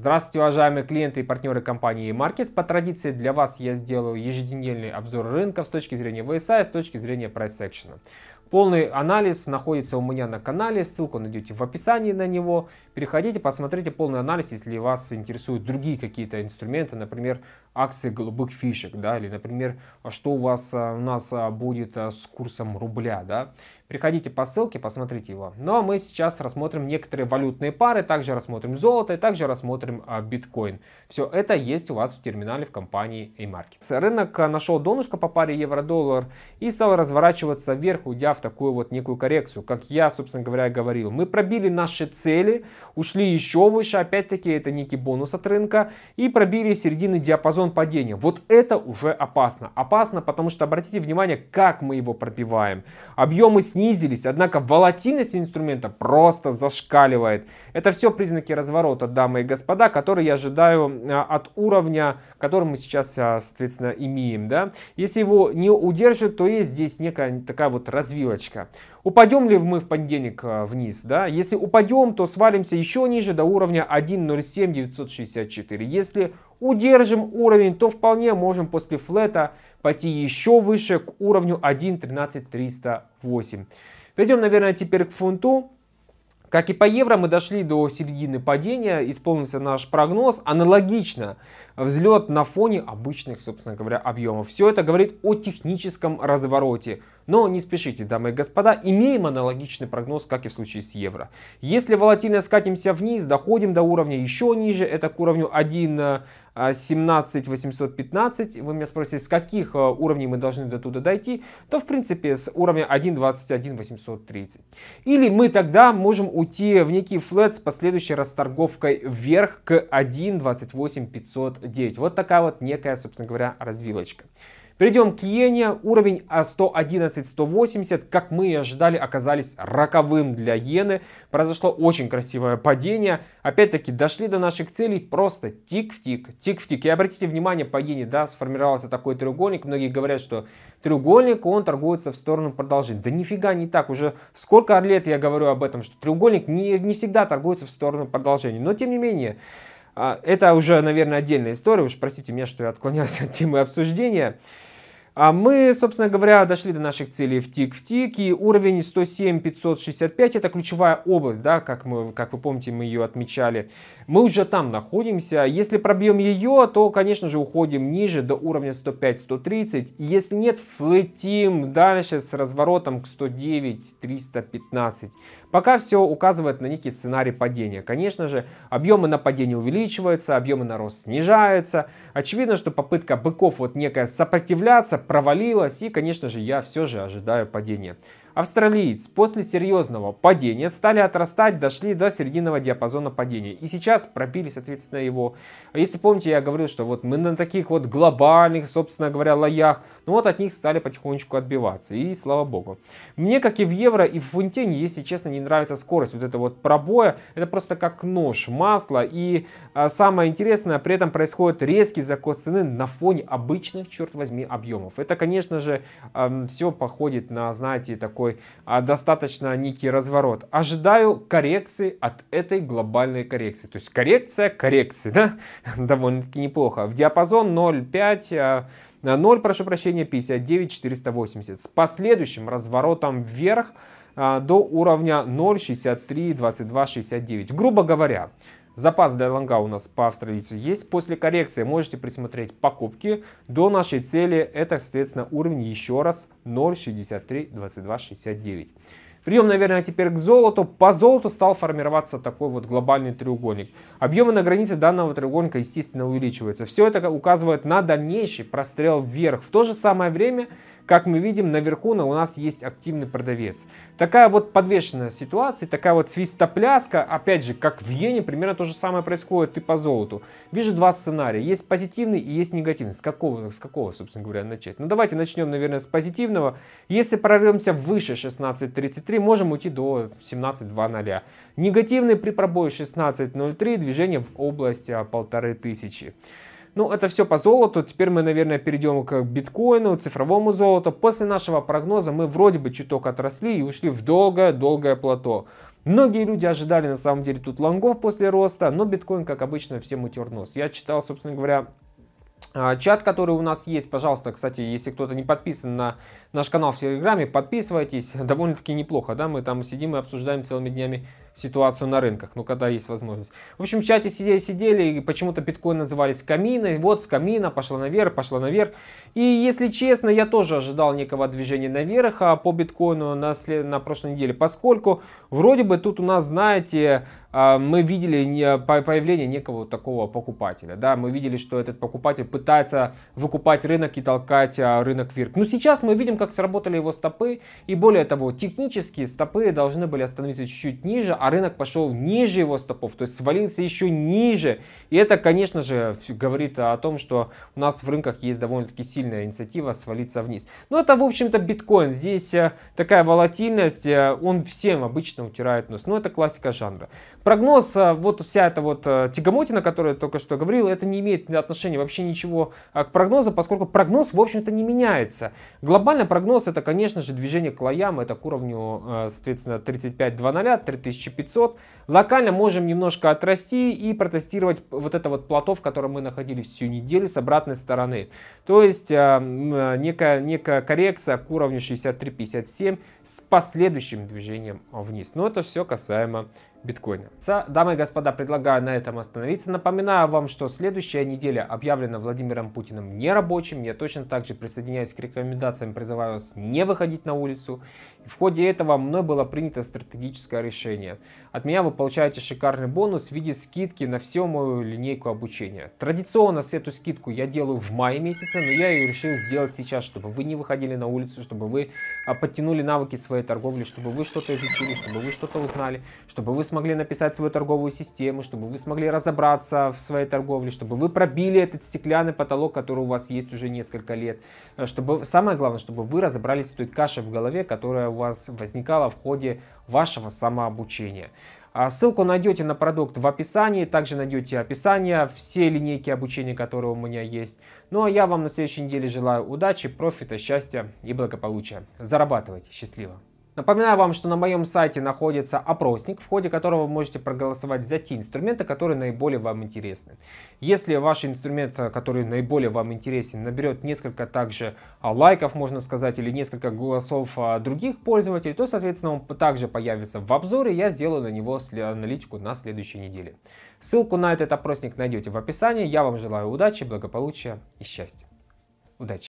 Здравствуйте, уважаемые клиенты и партнеры компании eMarkets. По традиции для вас я сделаю ежедневный обзор рынка с точки зрения VSA и с точки зрения Price Action. Полный анализ находится у меня на канале, ссылку найдете в описании на него. Переходите, посмотрите полный анализ, если вас интересуют другие какие-то инструменты, например, акции голубых фишек, да, или, например, что у вас э, у нас э, будет э, с курсом рубля, да. Приходите по ссылке, посмотрите его. Ну а мы сейчас рассмотрим некоторые валютные пары, также рассмотрим золото и также рассмотрим а, биткоин. Все это есть у вас в терминале в компании A-Markets. Рынок а, нашел донышко по паре евро-доллар и стал разворачиваться вверх, уйдя в такую вот некую коррекцию. Как я, собственно говоря, говорил, мы пробили наши цели, ушли еще выше, опять-таки это некий бонус от рынка, и пробили середины диапазон падения. Вот это уже опасно. Опасно, потому что обратите внимание, как мы его пробиваем. Объемы снизу снизились, однако волатильность инструмента просто зашкаливает. Это все признаки разворота, дамы и господа, которые я ожидаю а, от уровня, который мы сейчас, а, соответственно, имеем. Да? Если его не удержит, то есть здесь некая такая вот развилочка. Упадем ли мы в понедельник а, вниз? Да? Если упадем, то свалимся еще ниже до уровня 1.07964. Если удержим уровень, то вполне можем после флета пойти еще выше к уровню 1.13308. Перейдем, наверное, теперь к фунту. Как и по евро, мы дошли до середины падения, исполнился наш прогноз. Аналогично взлет на фоне обычных, собственно говоря, объемов. Все это говорит о техническом развороте. Но не спешите, дамы и господа, имеем аналогичный прогноз, как и в случае с евро. Если волатильно скатимся вниз, доходим до уровня еще ниже, это к уровню 1 17 а, 815, вы меня спросите, с каких а, уровней мы должны до туда дойти, то в принципе с уровня 1.21 830. Или мы тогда можем уйти в некий флет с последующей расторговкой вверх к 1.28 509. Вот такая вот некая, собственно говоря, развилочка. Перейдем к иене. Уровень 111-180, а как мы и ожидали, оказались роковым для иены. Произошло очень красивое падение. Опять-таки, дошли до наших целей просто тик в тик, тик в тик. И обратите внимание, по иене, да, сформировался такой треугольник. Многие говорят, что треугольник, он торгуется в сторону продолжения. Да нифига не так. Уже сколько лет я говорю об этом, что треугольник не, не всегда торгуется в сторону продолжения. Но, тем не менее, а, это уже, наверное, отдельная история. Уж простите меня, что я отклонялся от темы обсуждения. А мы, собственно говоря, дошли до наших целей в тик в тик, и уровень 107-565 это ключевая область, да, как, мы, как вы помните, мы ее отмечали. Мы уже там находимся, если пробьем ее, то, конечно же, уходим ниже до уровня 105-130, если нет, флетим дальше с разворотом к 109-315. Пока все указывает на некий сценарий падения. Конечно же, объемы на падение увеличиваются, объемы на рост снижаются. Очевидно, что попытка быков вот некая сопротивляться провалилась. И, конечно же, я все же ожидаю падения. Австралиец после серьезного падения стали отрастать, дошли до серединного диапазона падения. И сейчас пробили, соответственно, его. Если помните, я говорил, что вот мы на таких вот глобальных, собственно говоря, лоях, ну вот от них стали потихонечку отбиваться. И слава богу. Мне, как и в евро, и в фунте, если честно, не нравится скорость вот этого вот пробоя. Это просто как нож, масло. И а, самое интересное, при этом происходит резкий закос цены на фоне обычных, черт возьми, объемов. Это, конечно же, э, все походит на, знаете, такой такой а, достаточно некий разворот. Ожидаю коррекции от этой глобальной коррекции. То есть коррекция коррекции, да? Довольно-таки неплохо. В диапазон 0,5... 0, а, прошу прощения, 59 480 с последующим разворотом вверх а, до уровня 0,63, 22, 69. Грубо говоря, Запас для лонга у нас по австралийцу есть. После коррекции можете присмотреть покупки. До нашей цели это, соответственно, уровень еще раз 0.63, 22, Прием, наверное, теперь к золоту. По золоту стал формироваться такой вот глобальный треугольник. Объемы на границе данного треугольника, естественно, увеличиваются. Все это указывает на дальнейший прострел вверх. В то же самое время как мы видим, наверху у нас есть активный продавец. Такая вот подвешенная ситуация, такая вот свистопляска, опять же, как в иене, примерно то же самое происходит и по золоту. Вижу два сценария, есть позитивный и есть негативный. С какого, с какого собственно говоря, начать? Ну давайте начнем, наверное, с позитивного. Если прорвемся выше 16.33, можем уйти до 17.00. Негативный при пробое 16.03, движение в область 1500. А, ну, это все по золоту. Теперь мы, наверное, перейдем к биткоину, цифровому золоту. После нашего прогноза мы вроде бы чуток отросли и ушли в долгое-долгое плато. Многие люди ожидали на самом деле тут лонгов после роста, но биткоин, как обычно, всем утер нос. Я читал, собственно говоря, а, Чат, который у нас есть, пожалуйста, кстати, если кто-то не подписан на наш канал в Телеграме, подписывайтесь. Довольно-таки неплохо, да, мы там сидим и обсуждаем целыми днями ситуацию на рынках, ну, когда есть возможность. В общем, в чате сидели, сидели, и почему-то биткоин назывались каминой, вот с камина пошла наверх, пошла наверх. И, если честно, я тоже ожидал некого движения наверх а по биткоину на, след... на прошлой неделе, поскольку вроде бы тут у нас, знаете, а, мы видели появление некого такого покупателя. Да? Мы видели, что этот покупатель пытается выкупать рынок и толкать а, рынок вверх. Но сейчас мы видим, как сработали его стопы. И более того, технические стопы должны были остановиться чуть-чуть ниже, а рынок пошел ниже его стопов, то есть свалился еще ниже. И это, конечно же, говорит о том, что у нас в рынках есть довольно-таки сильная инициатива свалиться вниз. Но ну, это, в общем-то, биткоин. Здесь э, такая волатильность, э, он всем обычно утирает нос. Но ну, это классика жанра. Прогноз, а, вот вся эта вот э, тягомотина, которую я только что говорил, это не имеет отношения вообще ничего а, к прогнозу, поскольку прогноз, в общем-то, не меняется. Глобально прогноз это, конечно же, движение к лоям, это к уровню, э, соответственно, 3500, 3500. Локально можем немножко отрасти и протестировать вот это вот плато, в котором мы находились всю неделю с обратной стороны. То есть а, некая, некая коррекция к уровню 6357 с последующим движением вниз. Но это все касаемо биткоина. Дамы и господа, предлагаю на этом остановиться. Напоминаю вам, что следующая неделя объявлена Владимиром Путиным нерабочим. Я точно так же присоединяюсь к рекомендациям, призываю вас не выходить на улицу. В ходе этого мной было принято стратегическое решение. От меня вы получаете шикарный бонус в виде скидки на всю мою линейку обучения. Традиционно эту скидку я делаю в мае месяце, но я ее решил сделать сейчас, чтобы вы не выходили на улицу, чтобы вы а, подтянули навыки своей торговли, чтобы вы что-то изучили, чтобы вы что-то узнали, чтобы вы смогли написать свою торговую систему, чтобы вы смогли разобраться в своей торговле, чтобы вы пробили этот стеклянный потолок, который у вас есть уже несколько лет. Э, чтобы, самое главное, чтобы вы разобрались в той каше в голове, которая у вас возникала в ходе вашего самообучения. А ссылку найдете на продукт в описании, также найдете описание, все линейки обучения, которые у меня есть. Ну а я вам на следующей неделе желаю удачи, профита, счастья и благополучия. Зарабатывайте, счастливо! Напоминаю вам, что на моем сайте находится опросник, в ходе которого вы можете проголосовать за те инструменты, которые наиболее вам интересны. Если ваш инструмент, э, который наиболее вам интересен, наберет несколько также а, лайков, можно сказать, или несколько голосов а, других пользователей, то, соответственно, он также появится в обзоре, я сделаю на него аналитику на следующей неделе. Ссылку на этот опросник найдете в описании. Я вам желаю удачи, благополучия и счастья. Удачи!